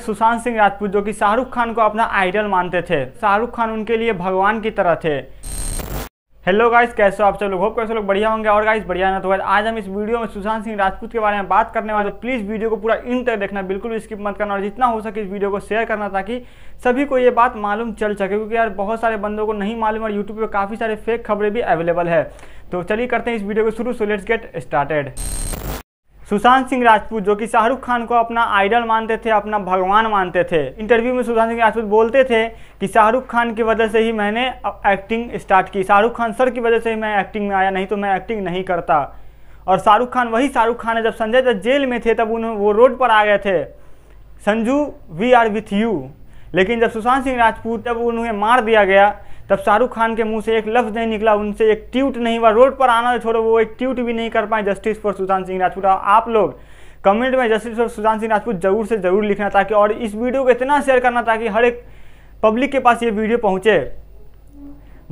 सुशांत सिंह राजपूत जो कि शाहरुख खान को अपना आइडल मानते थे शाहरुख खान उनके लिए भगवान की तरह थे हेलो गाइस कैसे हो आप सब लोग होप कैसे लोग बढ़िया होंगे और गाइस बढ़िया ना तो गाइस आज हम इस वीडियो में सुशांत सिंह राजपूत के बारे में बात करने वाले प्लीज़ वीडियो तो को पूरा इन तक देखना बिल्कुल स्किप मत करना और जितना हो सके इस वीडियो को शेयर करना ताकि सभी को ये बात मालूम चल सके क्योंकि यार बहुत सारे बंदों को नहीं मालूम और यूट्यूब पर काफ़ी सारे फेक खबरें भी अवेलेबल है तो चलिए करते हैं इस वीडियो को शुरू so let's get started Sushant Singh Rajput जो कि शाहरुख खान को अपना आइडल मानते थे अपना भगवान मानते थे इंटरव्यू में सुशांत सिंह राजपूत बोलते थे कि शाहरुख खान की वजह से ही मैंने एक्टिंग स्टार्ट की शाहरुख खान सर की वजह से ही मैं एक्टिंग में आया नहीं तो मैं एक्टिंग नहीं करता और शाहरुख खान वही शाहरुख खान है जब संजय दत्त जेल में थे तब उन्हें वो रोड पर आ गए थे Sanju we are with you लेकिन जब सुशांत सिंह राजपूत जब उन्हें मार दिया गया तब शाहरुख खान के मुंह से एक लफ्ज़ नहीं निकला उनसे एक ट्यूट नहीं हुआ रोड पर आना छोड़ो वो एक ट्यूट भी नहीं कर पाए जस्टिस फॉर सुशांत सिंह राजपूत आप लोग कमेंट में जस्टिस फॉर सुशांत सिंह राजपूत जरूर से जरूर लिखना ताकि और इस वीडियो को इतना शेयर करना ताकि हर एक पब्लिक के पास ये वीडियो पहुँचे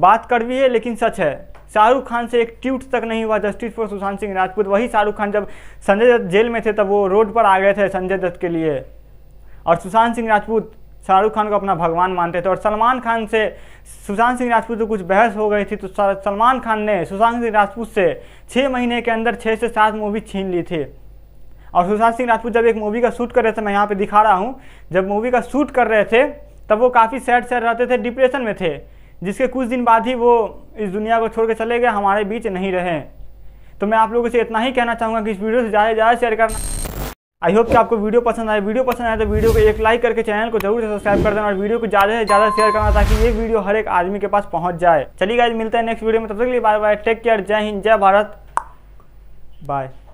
बात कर भी है लेकिन सच है शाहरुख खान से एक ट्वीट तक नहीं हुआ जस्टिस फॉर सुशांत सिंह राजपूत वही शाहरुख खान जब संजय दत्त जेल में थे तब वो रोड पर आ गए थे संजय दत्त के लिए और सुशांत सिंह राजपूत शाहरुख खान को अपना भगवान मानते थे और सलमान खान से सुशांत सिंह राजपूत से कुछ बहस हो गई थी तो सलमान खान ने सुशांत सिंह राजपूत से छः महीने के अंदर छः से सात मूवी छीन ली थी और सुशांत सिंह राजपूत जब एक मूवी का शूट कर रहे थे मैं यहाँ पे दिखा रहा हूँ जब मूवी का शूट कर रहे थे तब वो काफ़ी सैड सैड रहते थे डिप्रेशन में थे जिसके कुछ दिन बाद ही वो इस दुनिया को छोड़ के चले गए हमारे बीच नहीं रहे तो मैं आप लोगों से इतना ही कहना चाहूँगा कि इस वीडियो से ज़्यादा से ज़्यादा शेयर करना आई होप कि आपको वीडियो पसंद आए वीडियो पसंद आए तो वीडियो को एक लाइक करके चैनल को जरूर सब्सक्राइब कर देना और वीडियो को ज़्यादा से ज़्यादा शेयर करना ताकि ये वीडियो हर एक आदमी के पास पहुंच जाए चलिए गाइज मिलता है नेक्स्ट वीडियो में तब तक के लिए बाय बाय टेक केयर जय हिंद जय भारत बाय